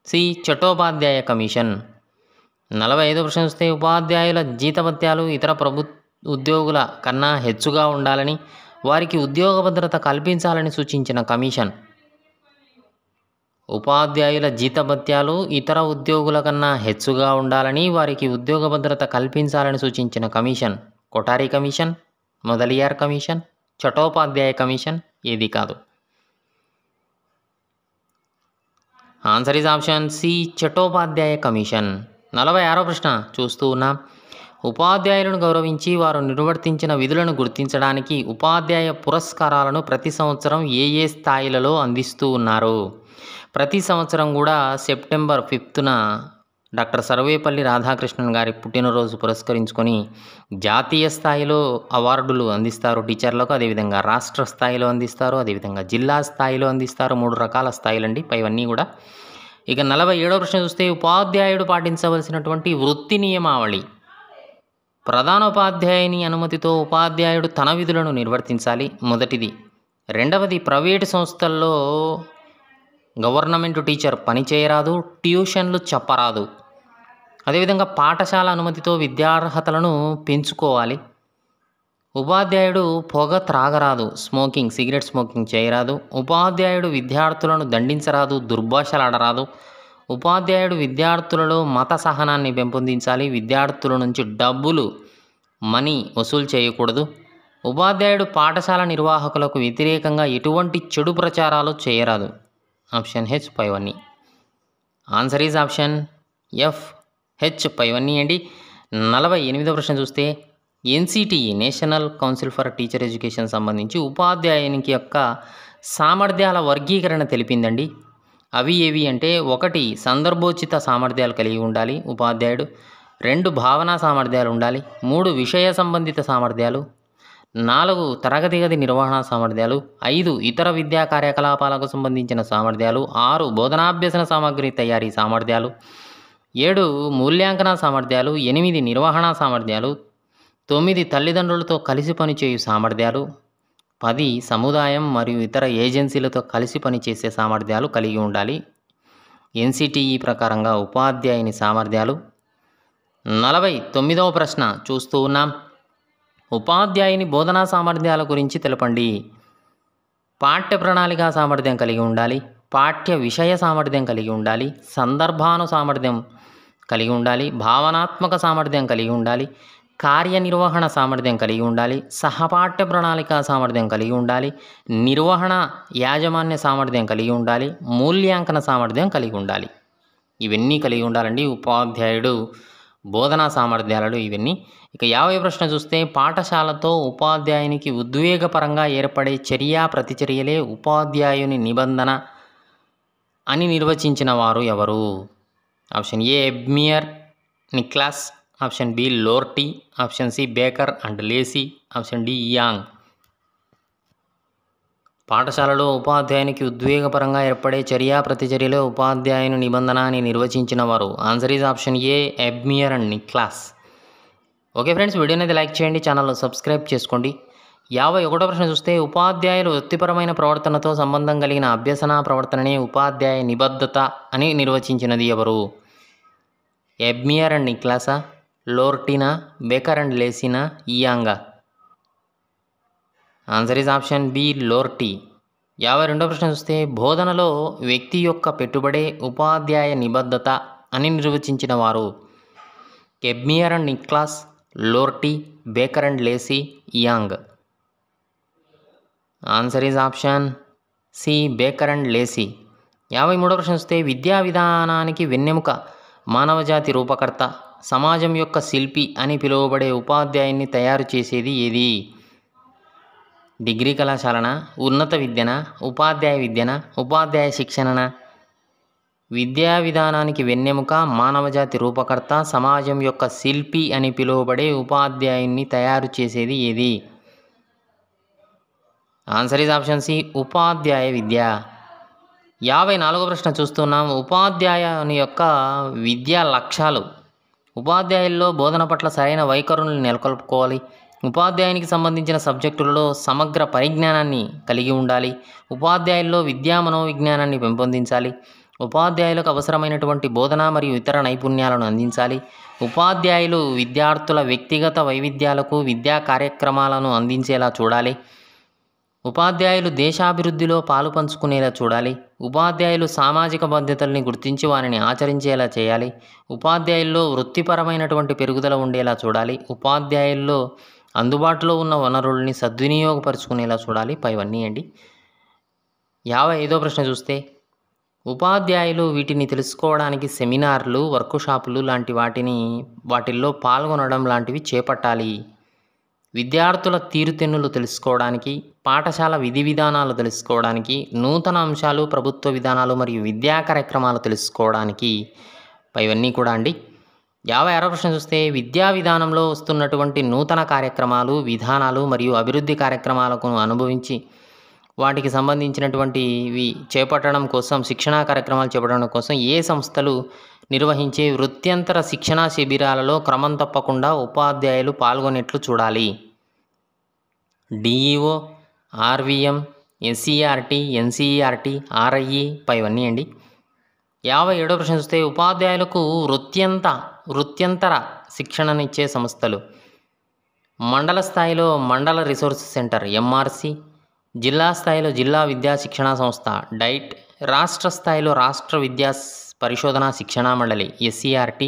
C Chattopadhyay commission నలభై ఐదో ప్రశ్న వస్తే ఉపాధ్యాయుల జీతభత్యాలు ఇతర ప్రభు ఉద్యోగుల కన్నా హెచ్చుగా ఉండాలని వారికి ఉద్యోగ భద్రత కల్పించాలని సూచించిన కమిషన్ ఉపాధ్యాయుల జీతభత్యాలు ఇతర ఉద్యోగుల కన్నా హెచ్చుగా ఉండాలని వారికి ఉద్యోగ భద్రత కల్పించాలని సూచించిన commission Kothari commission Mudaliar commission Chattopadhyay commission ఏది కాదు answer is option C Chattopadhyay commission నలభై ఆరో ప్రశ్న చూస్తూ ఉన్నాం ఉపాధ్యాయులను గౌరవించి వారు నిర్వర్తించిన విధులను గుర్తించడానికి ఉపాధ్యాయ పురస్కారాలను ప్రతి సంవత్సరం ఏ ఏ స్థాయిలలో అందిస్తూ ఉన్నారు ప్రతి సంవత్సరం కూడా సెప్టెంబర్ ఫిఫ్త్న డాక్టర్ సర్వేపల్లి రాధాకృష్ణన్ గారి పుట్టినరోజు పురస్కరించుకొని జాతీయ స్థాయిలో అవార్డులు అందిస్తారు టీచర్లకు అదేవిధంగా రాష్ట్ర స్థాయిలో అందిస్తారు అదేవిధంగా జిల్లా స్థాయిలో అందిస్తారు మూడు రకాల స్థాయిలండి పైవన్నీ కూడా ఇక నలభై ఏడవ ప్రశ్న చూస్తే ఉపాధ్యాయుడు పాటించవలసినటువంటి వృత్తి నియమావళి ప్రధానోపాధ్యాయుని అనుమతితో ఉపాధ్యాయుడు తన విధులను నిర్వర్తించాలి మొదటిది రెండవది ప్రైవేటు సంస్థల్లో గవర్నమెంట్ టీచర్ పని చేయరాదు ట్యూషన్లు చెప్పరాదు అదేవిధంగా పాఠశాల అనుమతితో విద్యార్హతలను పెంచుకోవాలి ఉపాధ్యాయుడు పొగ త్రాగరాదు స్మోకింగ్ సిగరెట్ స్మోకింగ్ చేయరాదు ఉపాధ్యాయుడు విద్యార్థులను దండించరాదు దుర్భాషలు ఆడరాదు ఉపాధ్యాయుడు విద్యార్థులలో మత సహనాన్ని పెంపొందించాలి విద్యార్థుల నుంచి డబ్బులు మనీ వసూలు చేయకూడదు ఉపాధ్యాయుడు పాఠశాల నిర్వాహకులకు వ్యతిరేకంగా ఎటువంటి చెడు ప్రచారాలు చేయరాదు ఆప్షన్ హెచ్ పైవన్నీ answer is option F H పైవన్నీ అండి నలభై ఎనిమిదో ప్రశ్న చూస్తే NCT national council for teacher education సంబంధించి ఉపాధ్యాయునికి యొక్క సామర్థ్యాల వర్గీకరణ తెలిపిందండి అవి ఏవి అంటే ఒకటి సందర్భోచిత సామర్థ్యాలు కలిగి ఉండాలి ఉపాధ్యాయుడు రెండు భావనా సామర్థ్యాలు ఉండాలి మూడు విషయ సంబంధిత సామర్థ్యాలు నాలుగు తరగతి గది నిర్వహణ సామర్థ్యాలు ఐదు ఇతర విద్యా కార్యకలాపాలకు సంబంధించిన సామర్థ్యాలు ఆరు బోధనాభ్యసన సామగ్రి తయారీ సామర్థ్యాలు ఏడు మూల్యాంకన సామర్థ్యాలు ఎనిమిది నిర్వహణ సామర్థ్యాలు తొమ్మిది తల్లిదండ్రులతో కలిసి పనిచేయు సామర్థ్యాలు పది సముదాయం మరియు ఇతర ఏజెన్సీలతో కలిసి పనిచేసే సామర్థ్యాలు కలిగి ఉండాలి ఎన్సిటిఈ ప్రకారంగా ఉపాధ్యాయుని సామర్థ్యాలు నలభై తొమ్మిదవ ప్రశ్న చూస్తూ ఉన్నాం ఉపాధ్యాయుని బోధనా సామర్థ్యాల గురించి తెలపండి పాఠ్య ప్రణాళిక సామర్థ్యం కలిగి ఉండాలి పాఠ్య విషయ సామర్థ్యం కలిగి ఉండాలి సందర్భాను సామర్థ్యం కలిగి ఉండాలి భావనాత్మక సామర్థ్యం కలిగి ఉండాలి కార్యనిర్వహణ సామర్థ్యం కలిగి ఉండాలి సహపాఠ్య ప్రణాళిక సామర్థ్యం కలిగి ఉండాలి నిర్వహణ యాజమాన్య సామర్థ్యం కలిగి ఉండాలి మూల్యాంకన సామర్థ్యం కలిగి ఉండాలి ఇవన్నీ కలిగి ఉండాలండి ఉపాధ్యాయుడు బోధనా సామర్థ్యాలలో ఇవన్నీ ఇక యాభై ప్రశ్న చూస్తే పాఠశాలతో ఉపాధ్యాయునికి ఉద్వేగపరంగా ఏర్పడే చర్యా ప్రతిచర్యలే ఉపాధ్యాయుని నిబంధన అని నిర్వచించిన వారు ఎవరు option A Ebmeier Niklas option B Lortie option C Baker and Lacey option D Yang పాఠశాలలో ఉపాధ్యాయునికి ఉద్వేగపరంగా ఏర్పడే చర్యా ప్రతిచర్యలో ఉపాధ్యాయుని నిబంధన అని నిర్వచించిన వారు answer is option A Ebmeier and Niklas okay friends video అనేది లైక్ చేయండి ఛానల్ను సబ్స్క్రైబ్ చేసుకోండి యాభై ఒకటో ప్రశ్న చూస్తే ఉపాధ్యాయులు వృత్తిపరమైన ప్రవర్తనతో సంబంధం కలిగిన అభ్యసన ప్రవర్తనని ఉపాధ్యాయ నిబద్ధత అని నిర్వచించినది ఎవరు ఎబ్మియర్ అండ్ నిక్లాసా లోర్టినా బేకర్ అండ్ లేసినా ఇయాంగా answer is option B Lortie యాభై రెండో ప్రశ్న చూస్తే బోధనలో వ్యక్తి యొక్క పెట్టుబడే ఉపాధ్యాయ నిబద్ధత అని నిర్వచించిన వారు Ebmeier and Niklas Lortie Baker and Lacey Yang answer is option C Baker and Lacey యాభై మూడవ ప్రశ్న వస్తే విద్యా విధానానికి వెన్నెముక మానవజాతి రూపకర్త సమాజం యొక్క శిల్పి అని పిలువబడే ఉపాధ్యాయుని తయారు చేసేది ఏది డిగ్రీ కళాశాలన ఉన్నత విద్యన ఉపాధ్యాయ విద్యన ఉపాధ్యాయ శిక్షణనా విద్యా విధానానికి వెన్నెముక మానవజాతి రూపకర్త సమాజం యొక్క శిల్పి అని పిలువబడే ఉపాధ్యాయుని తయారు చేసేది ఏది ఆన్సర్ ఈజ్ ఆప్షన్ సి ఉపాధ్యాయ విద్య యాభై నాలుగో ప్రశ్న చూస్తున్నాం ఉపాధ్యాయుని యొక్క విద్యా లక్ష్యాలు ఉపాధ్యాయుల్లో బోధన పట్ల సరైన వైఖరులను నెలకొల్పుకోవాలి ఉపాధ్యాయునికి సంబంధించిన సబ్జెక్టులలో సమగ్ర పరిజ్ఞానాన్ని కలిగి ఉండాలి ఉపాధ్యాయుల్లో విద్యా మనోవిజ్ఞానాన్ని పెంపొందించాలి ఉపాధ్యాయులకు అవసరమైనటువంటి బోధన మరియు ఇతర నైపుణ్యాలను అందించాలి ఉపాధ్యాయులు విద్యార్థుల వ్యక్తిగత వైవిధ్యాలకు విద్యా కార్యక్రమాలను అందించేలా చూడాలి ఉపాధ్యాయులు దేశాభివృద్ధిలో పాలు పంచుకునేలా చూడాలి ఉపాధ్యాయులు సామాజిక బాధ్యతల్ని గుర్తించి వారిని ఆచరించేలా చేయాలి ఉపాధ్యాయుల్లో వృత్తిపరమైనటువంటి పెరుగుదల ఉండేలా చూడాలి ఉపాధ్యాయుల్లో అందుబాటులో ఉన్న వనరుల్ని సద్వినియోగపరుచుకునేలా చూడాలి పైవన్నీ అండి యాభై ఐదో ప్రశ్న చూస్తే ఉపాధ్యాయులు వీటిని తెలుసుకోవడానికి సెమినార్లు వర్క్షాపులు లాంటి వాటిని వాటిల్లో పాల్గొనడం లాంటివి చేపట్టాలి విద్యార్థుల తీరుతెన్నులు తెలుసుకోవడానికి పాఠశాల విధి విధానాలు తెలుసుకోవడానికి నూతన అంశాలు ప్రభుత్వ విధానాలు మరియు విద్యా కార్యక్రమాలు తెలుసుకోవడానికి ఇవన్నీ కూడా అండి యాభై ఆరో ప్రశ్న చూస్తే విద్యా విధానంలో వస్తున్నటువంటి నూతన కార్యక్రమాలు విధానాలు మరియు అభివృద్ధి కార్యక్రమాలకు అనుభవించి వాటికి సంబంధించినటువంటివి చేపట్టడం కోసం శిక్షణా కార్యక్రమాలు చేపట్టడం కోసం ఏ సంస్థలు నిర్వహించే వృత్యంతర శిక్షణా శిబిరాలలో క్రమం తప్పకుండా ఉపాధ్యాయులు పాల్గొనేట్లు చూడాలి DEO RVM NCRT NCERT RIE పైవన్నీ అండి యాభై ఏడో ప్రశ్న చూస్తే ఉపాధ్యాయులకు వృత్యంత వృత్యంతర శిక్షణనిచ్చే సంస్థలు మండల స్థాయిలో మండల రిసోర్స్ సెంటర్ ఎంఆర్సి జిల్లా స్థాయిలో జిల్లా విద్యా శిక్షణా సంస్థ డైట్ రాష్ట్ర స్థాయిలో రాష్ట్ర విద్యా పరిశోధన శిక్షణా మండలి ఎస్సీఆర్టీ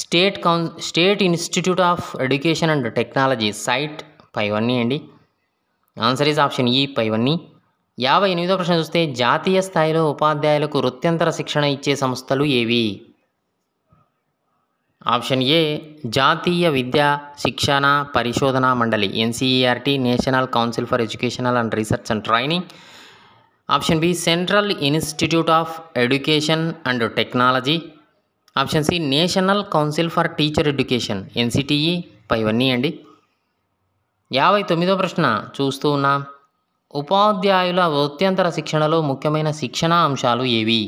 స్టేట్ కౌన్ state institute of education and technology site పైవన్నీ అండి ఆన్సర్ ఈజ్ ఆప్షన్ ఈ పైవన్నీ యాభై ఎనిమిదో ప్రశ్న చూస్తే జాతీయ స్థాయిలో ఉపాధ్యాయులకు వృత్యంతర శిక్షణ ఇచ్చే సంస్థలు ఏవి ఆప్షన్ ఏ జాతీయ విద్యా శిక్షణ పరిశోధన మండలి NCERT national council for educational and research and training option B central institute of education and technology option C national council for teacher education NCTE పైవన్నీ అండి యాభై తొమ్మిదో ప్రశ్న చూస్తూ ఉన్నాం ఉపాధ్యాయుల వృత్యంతర శిక్షణలో ముఖ్యమైన శిక్షణా అంశాలు ఏవి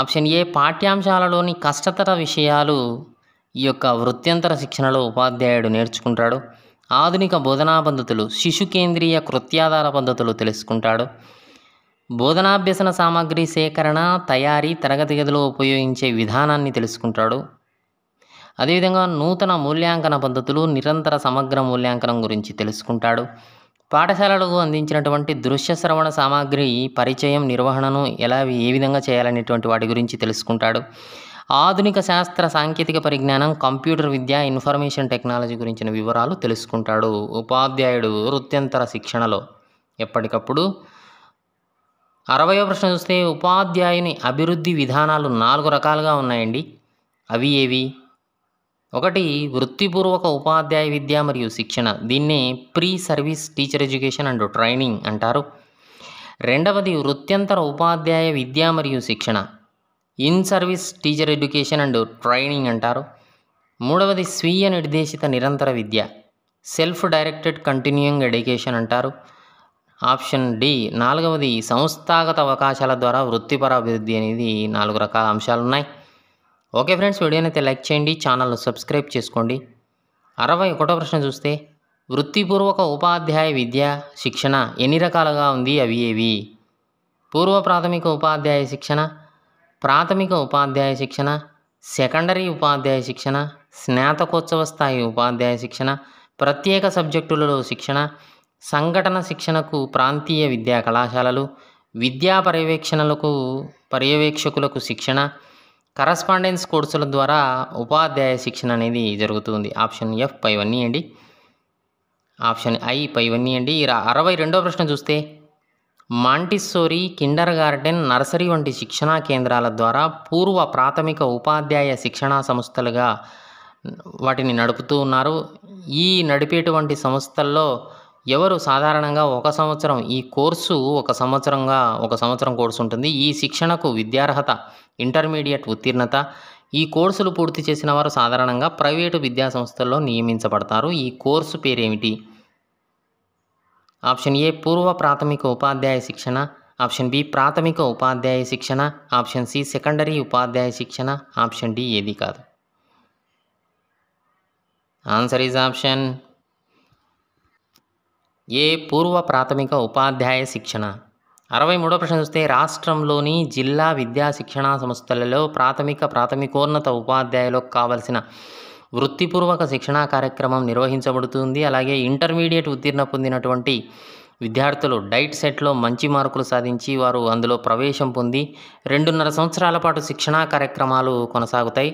ఆప్షన్ ఏ పాఠ్యాంశాలలోని కష్టతర విషయాలు ఈ యొక్క వృత్యంతర శిక్షణలో ఉపాధ్యాయుడు నేర్చుకుంటాడు ఆధునిక బోధనా పద్ధతులు శిశు కేంద్రీయ కృత్యాధార పద్ధతులు తెలుసుకుంటాడు బోధనాభ్యసన సామాగ్రి సేకరణ తయారీ తరగతి గదిలో ఉపయోగించే విధానాన్ని తెలుసుకుంటాడు అదేవిధంగా నూతన మూల్యాంకన పద్ధతులు నిరంతర సమగ్ర మూల్యాంకనం గురించి తెలుసుకుంటాడు పాఠశాలలకు అందించినటువంటి దృశ్య శ్రవణ సామాగ్రి పరిచయం నిర్వహణను ఎలా ఏ విధంగా చేయాలనేటువంటి వాటి గురించి తెలుసుకుంటాడు ఆధునిక శాస్త్ర సాంకేతిక పరిజ్ఞానం కంప్యూటర్ విద్య ఇన్ఫర్మేషన్ టెక్నాలజీ గురించిన వివరాలు తెలుసుకుంటాడు ఉపాధ్యాయుడు వృత్యంతర శిక్షణలో ఎప్పటికప్పుడు అరవయో ప్రశ్న చూస్తే ఉపాధ్యాయుని అభివృద్ధి విధానాలు నాలుగు రకాలుగా ఉన్నాయండి అవి ఏవి ఒకటి వృత్తిపూర్వక ఉపాధ్యాయ విద్య మరియు శిక్షణ దీన్నే pre service teacher education and training అంటారు రెండవది వృత్యంతర ఉపాధ్యాయ విద్య మరియు శిక్షణ in service teacher education and training అంటారు మూడవది స్వీయ నిర్దేశిత నిరంతర విద్య సెల్ఫ్ డైరెక్టెడ్ కంటిన్యూయింగ్ ఎడ్యుకేషన్ అంటారు ఆప్షన్ డి నాలుగవది సంస్థాగత అవకాశాల ద్వారా వృత్తిపర అభివృద్ధి అనేది నాలుగు రకాల అంశాలు ఉన్నాయి ఓకే ఫ్రెండ్స్ వీడియోని అయితే లైక్ చేయండి ఛానల్ను సబ్స్క్రైబ్ చేసుకోండి అరవై ఒకటో ప్రశ్న చూస్తే వృత్తిపూర్వక ఉపాధ్యాయ విద్య శిక్షణ ఎన్ని రకాలుగా ఉంది అవి ఏవి పూర్వ ప్రాథమిక ఉపాధ్యాయ శిక్షణ ప్రాథమిక ఉపాధ్యాయ శిక్షణ సెకండరీ ఉపాధ్యాయ శిక్షణ స్నాతకోత్సవ స్థాయి ఉపాధ్యాయ శిక్షణ ప్రత్యేక సబ్జెక్టులలో శిక్షణ సంఘటన శిక్షణకు ప్రాంతీయ విద్యా కళాశాలలు విద్యా పర్యవేక్షణలకు పర్యవేక్షకులకు శిక్షణ కరస్పాండెన్స్ కోర్సుల ద్వారా ఉపాధ్యాయ శిక్షణ అనేది జరుగుతుంది ఆప్షన్ ఎఫ్ పైవన్నీ అండి ఆప్షన్ ఐ పైవన్నీ అండి అరవై రెండో ప్రశ్న చూస్తే మాంటిస్సోరీ కిండర్ గార్డెన్ నర్సరీ వంటి శిక్షణా కేంద్రాల ద్వారా పూర్వ ప్రాథమిక ఉపాధ్యాయ శిక్షణా సంస్థలుగా వాటిని నడుపుతూ ఉన్నారు ఈ నడిపేటువంటి సంస్థల్లో ఎవరు సాధారణంగా ఒక సంవత్సరం ఈ కోర్సు ఒక సంవత్సరంగా ఒక సంవత్సరం కోర్సు ఉంటుంది ఈ శిక్షణకు విద్యార్హత ఇంటర్మీడియట్ ఉత్తీర్ణత ఈ కోర్సులు పూర్తి చేసిన వారు సాధారణంగా ప్రైవేటు విద్యాసంస్థల్లో నియమించబడతారు ఈ కోర్సు పేరేమిటి ఆప్షన్ ఏ పూర్వ ప్రాథమిక ఉపాధ్యాయ శిక్షణ ఆప్షన్ బి ప్రాథమిక ఉపాధ్యాయ శిక్షణ ఆప్షన్ సి సెకండరీ ఉపాధ్యాయ శిక్షణ ఆప్షన్ డి ఏది కాదు ఆన్సర్ ఈజ్ ఆప్షన్ ఏ పూర్వ ప్రాథమిక ఉపాధ్యాయ శిక్షణ అరవై మూడో ప్రశ్న చూస్తే రాష్ట్రంలోని జిల్లా విద్యా శిక్షణా సంస్థలలో ప్రాథమిక ప్రాథమికోన్నత ఉపాధ్యాయులకు కావలసిన వృత్తిపూర్వక శిక్షణా కార్యక్రమం నిర్వహించబడుతుంది అలాగే ఇంటర్మీడియట్ ఉత్తీర్ణ పొందినటువంటి విద్యార్థులు డైట్ సెట్లో మంచి మార్కులు సాధించి వారు అందులో ప్రవేశం పొంది రెండున్నర సంవత్సరాల పాటు శిక్షణా కార్యక్రమాలు కొనసాగుతాయి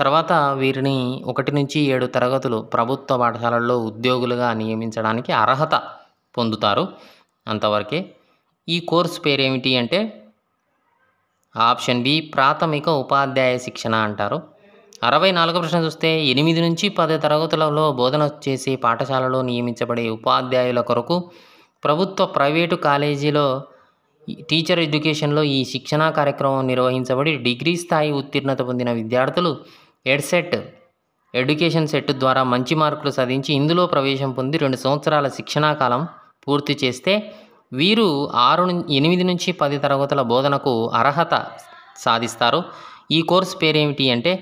తర్వాత వీరిని ఒకటి నుంచి ఏడు తరగతులు ప్రభుత్వ పాఠశాలల్లో ఉద్యోగులుగా నియమించడానికి అర్హత పొందుతారు అంతవరకే ఈ కోర్సు పేరేమిటి అంటే ఆప్షన్ బి ప్రాథమిక ఉపాధ్యాయ శిక్షణ అంటారు అరవై నాలుగో ప్రశ్న చూస్తే ఎనిమిది నుంచి పది తరగతులలో బోధన చేసే పాఠశాలలో నియమించబడే ఉపాధ్యాయుల కొరకు ప్రభుత్వ ప్రైవేటు కాలేజీలో టీచర్ ఎడ్యుకేషన్లో ఈ శిక్షణా కార్యక్రమం నిర్వహించబడి డిగ్రీ స్థాయి ఉత్తీర్ణత పొందిన విద్యార్థులు ఎడ్సెట్ ఎడ్యుకేషన్ సెట్ ద్వారా మంచి మార్కులు సాధించి ఇందులో ప్రవేశం పొంది రెండు సంవత్సరాల శిక్షణా కాలం పూర్తి చేస్తే వీరు ఆరు ఎనిమిది నుంచి పది తరగతుల బోధనకు అర్హత సాధిస్తారు ఈ కోర్స్ పేరేమిటి అంటే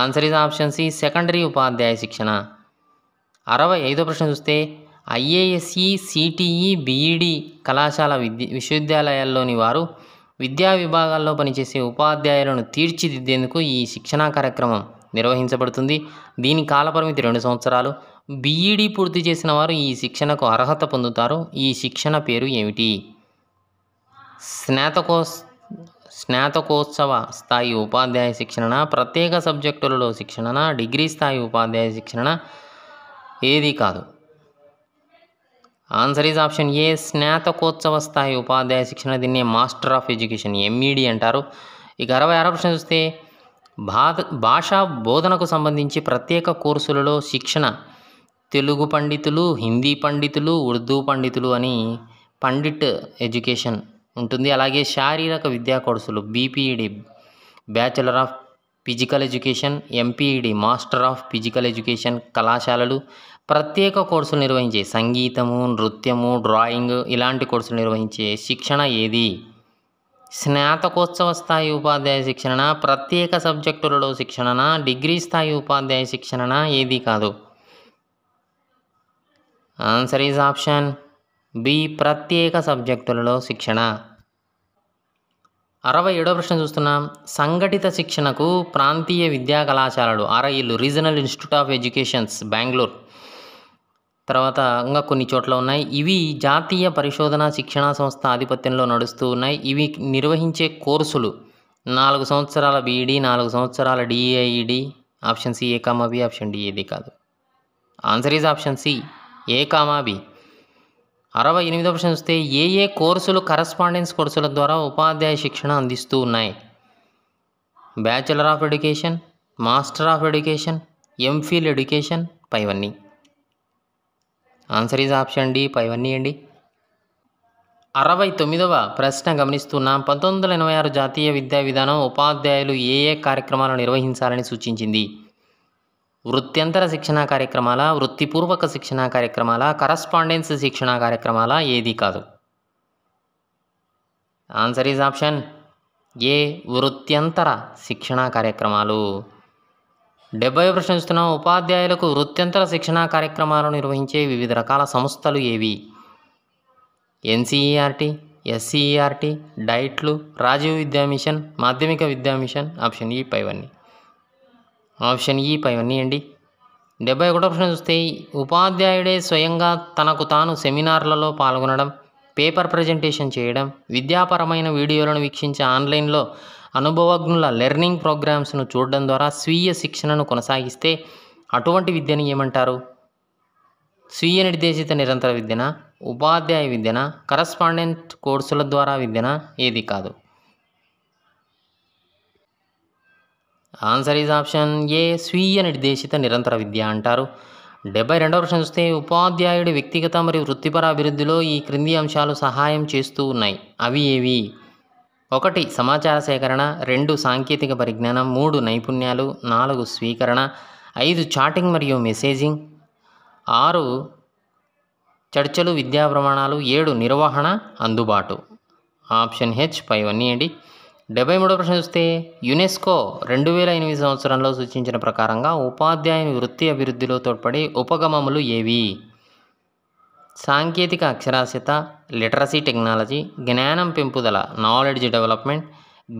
answer is option C secondary ఉపాధ్యాయ శిక్షణ అరవై ఐదో ప్రశ్న చూస్తే ఐఏఎస్ఈ సిటిఈ బీఈడి కళాశాల విద్య విశ్వవిద్యాలయాల్లోని వారు విద్యా విభాగాల్లో పనిచేసే ఉపాధ్యాయులను తీర్చిదిద్దేందుకు ఈ శిక్షణా కార్యక్రమం నిర్వహించబడుతుంది దీని కాలపరిమితి రెండు సంవత్సరాలు బీఈడి పూర్తి చేసిన వారు ఈ శిక్షణకు అర్హత పొందుతారు ఈ శిక్షణ పేరు ఏమిటి స్నాతకో స్నాతకోత్సవ స్థాయి ఉపాధ్యాయ శిక్షణ ప్రత్యేక సబ్జెక్టులలో శిక్షణ డిగ్రీ స్థాయి ఉపాధ్యాయ శిక్షణ ఏది కాదు ఆన్సర్ ఈజ్ ఆప్షన్ ఏ స్నాతకోత్సవ స్థాయి ఉపాధ్యాయ శిక్షణ దీన్ని మాస్టర్ ఆఫ్ ఎడ్యుకేషన్ ఎంఈడి అంటారు ఇక అరవై ఆరో ప్రశ్న చూస్తే భాషా బోధనకు సంబంధించి ప్రత్యేక కోర్సులలో శిక్షణ తెలుగు పండితులు హిందీ పండితులు ఉర్దూ పండితులు అని పండిట్ ఎడ్యుకేషన్ ఉంటుంది అలాగే శారీరక విద్యా కోర్సులు BPEd bachelor of physical education MPEd master of physical education కళాశాలలు ప్రత్యేక కోర్సులు నిర్వహించే సంగీతము నృత్యము డ్రాయింగ్ ఇలాంటి కోర్సులు నిర్వహించే శిక్షణ ఏది స్నాతకోత్సవ స్థాయి ఉపాధ్యాయ శిక్షణనా ప్రత్యేక సబ్జెక్టులలో శిక్షణనా డిగ్రీ స్థాయి ఉపాధ్యాయ శిక్షణనా ఏది కాదు ఆన్సర్ ఈజ్ ఆప్షన్ బి ప్రత్యేక సబ్జెక్టులలో శిక్షణ అరవై ఏడవ ప్రశ్న చూస్తున్నాం సంఘటిత శిక్షణకు ప్రాంతీయ విద్యా కళాశాలలు ఆర్ఐలు regional institute of educations Bengaluru తర్వాత ఇంకా కొన్ని చోట్ల ఉన్నాయి ఇవి జాతీయ పరిశోధన శిక్షణా సంస్థ ఆధిపత్యంలో నడుస్తూ ఉన్నాయి ఇవి నిర్వహించే కోర్సులు నాలుగు సంవత్సరాల బీఈడి e నాలుగు సంవత్సరాల DIEd option C A comma B option D ఏది కాదు answer is option C A comma B అరవై ఎనిమిదవ ప్రశ్న వస్తే ఏ ఏ కోర్సులు కరస్పాండెన్స్ కోర్సుల ద్వారా ఉపాధ్యాయ శిక్షణ అందిస్తూ ఉన్నాయి bachelor of education master of education MPhil education పైవన్నీ ఆన్సర్ ఈజ్ ఆప్షన్ డి పైవన్నీ అండి అరవై తొమ్మిదవ ప్రశ్న గమనిస్తున్నాం పంతొమ్మిది వందల ఎనభై ఆరు జాతీయ విద్యా విధానం ఉపాధ్యాయులు ఏ ఏ కార్యక్రమాలను నిర్వహించాలని సూచించింది వృత్యంతర శిక్షణా కార్యక్రమాల వృత్తిపూర్వక శిక్షణా కార్యక్రమాల కరస్పాండెన్స్ శిక్షణా కార్యక్రమాల ఏది కాదు ఆన్సర్ ఈజ్ ఆప్షన్ ఏ వృత్యంతర శిక్షణా కార్యక్రమాలు డెబ్బై ప్రశ్న ఉపాధ్యాయులకు వృత్యంతర శిక్షణా కార్యక్రమాలు నిర్వహించే వివిధ రకాల సంస్థలు ఏవి ఎన్సిఈఆర్టి ఎస్సీఈఆర్టీ e e డైట్లు Rajiv Vidya mission Madhyamika Vidya mission option E e, పైవన్నీ ఆప్షన్ ఈ పైవన్నీ అండి డెబ్బై ఒకటో ప్రశ్న చూస్తే ఉపాధ్యాయుడే స్వయంగా తనకు తాను సెమినార్లలో పాల్గొనడం పేపర్ ప్రజెంటేషన్ చేయడం విద్యాపరమైన వీడియోలను వీక్షించే ఆన్లైన్లో అనుభవజ్ఞుల లెర్నింగ్ ప్రోగ్రామ్స్ను చూడడం ద్వారా స్వీయ శిక్షణను కొనసాగిస్తే అటువంటి విద్యను ఏమంటారు స్వీయ నిర్దేశిత నిరంతర విద్యన ఉపాధ్యాయ విద్యన కరస్పాండెంట్ కోర్సుల ద్వారా విద్యన ఏది కాదు ఆన్సర్ ఈజ్ ఆప్షన్ ఏ స్వీయ నిర్దేశిత నిరంతర విద్య అంటారు డెబ్బై రెండవ ప్రశ్న చూస్తే ఉపాధ్యాయుడి వ్యక్తిగత మరియు వృత్తిపర అభివృద్ధిలో ఈ క్రింది అంశాలు సహాయం చేస్తూ ఉన్నాయి అవి ఏవి ఒకటి సమాచార సేకరణ రెండు సాంకేతిక పరిజ్ఞానం మూడు నైపుణ్యాలు నాలుగు స్వీకరణ ఐదు చాటింగ్ మరియు మెసేజింగ్ ఆరు చర్చలు విద్యా ప్రమాణాలు ఏడు నిర్వహణ అందుబాటు ఆప్షన్ హెచ్ పైవన్నీ అండి డెబ్బై మూడో ప్రశ్న చూస్తే యునెస్కో రెండు వేల ఎనిమిది సంవత్సరంలో సూచించిన ప్రకారంగా ఉపాధ్యాయుని వృత్తి అభివృద్ధిలో తోడ్పడే ఉపగమములు ఏవి సాంకేతిక అక్షరాస్యత లిటరసీ టెక్నాలజీ జ్ఞానం పెంపుదల నాలెడ్జ్ డెవలప్మెంట్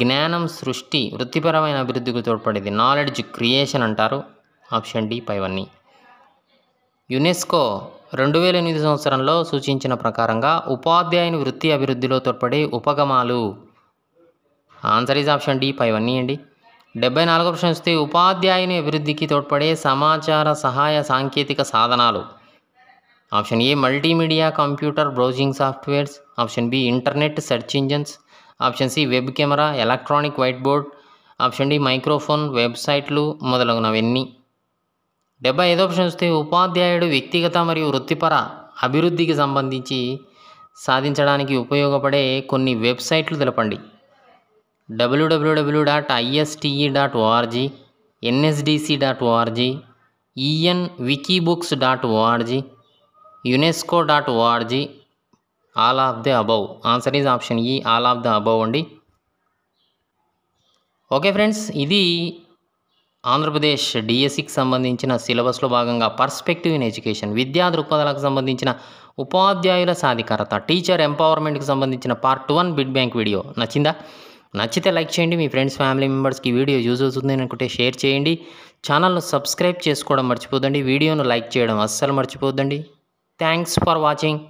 జ్ఞానం సృష్టి వృత్తిపరమైన అభివృద్ధికి తోడ్పడేది నాలెడ్జ్ క్రియేషన్ అంటారు ఆప్షన్ డి పైవన్నీ యునెస్కో రెండు వేల ఎనిమిది సంవత్సరంలో సూచించిన ప్రకారంగా ఉపాధ్యాయుని వృత్తి అభివృద్ధిలో తోడ్పడే ఉపగమాలు answer is option D five అన్నీ అండి డెబ్బై నాలుగో ప్రశ్న వస్తే ఉపాధ్యాయుని అభివృద్ధికి తోడ్పడే సమాచార సహాయ సాంకేతిక సాధనాలు option A multimedia computer browsing softwares option B internet search engines option C web camera electronic white board option D microphone వెబ్సైట్లు మొదలగునవన్నీ డెబ్బై ఐదో ప్రశ్న వస్తే ఉపాధ్యాయుడు వ్యక్తిగత మరియు వృత్తిపర అభివృద్ధికి సంబంధించి సాధించడానికి ఉపయోగపడే కొన్ని వెబ్సైట్లు తెలపండి WWW dot ISTE dot ORG NSDC dot ORG EN wikibooks dot ORG UNESCO dot ORG all of the above answer is option E all of the above అండి ఓకే ఫ్రెండ్స్ ఇది ఆంధ్రప్రదేశ్ డిఎస్సికి e సంబంధించిన సిలబస్లో భాగంగా పర్స్పెక్టివ్ ఇన్ ఎడ్యుకేషన్ విద్యా దృక్పథాలకు సంబంధించిన ఉపాధ్యాయుల సాధికారత టీచర్ ఎంపవర్మెంట్కి సంబంధించిన part one bit bank video నచ్చిందా నచ్చితే లైక్ చేయండి మీ ఫ్రెండ్స్ ఫ్యామిలీ మెంబర్స్కి వీడియో యూజ్ అవుతుంది అనుకుంటే షేర్ చేయండి ఛానల్ను సబ్స్క్రైబ్ చేసుకోవడం మర్చిపోదండి వీడియోను లైక్ చేయడం అస్సలు మర్చిపోద్దండి థ్యాంక్స్ ఫర్ వాచింగ్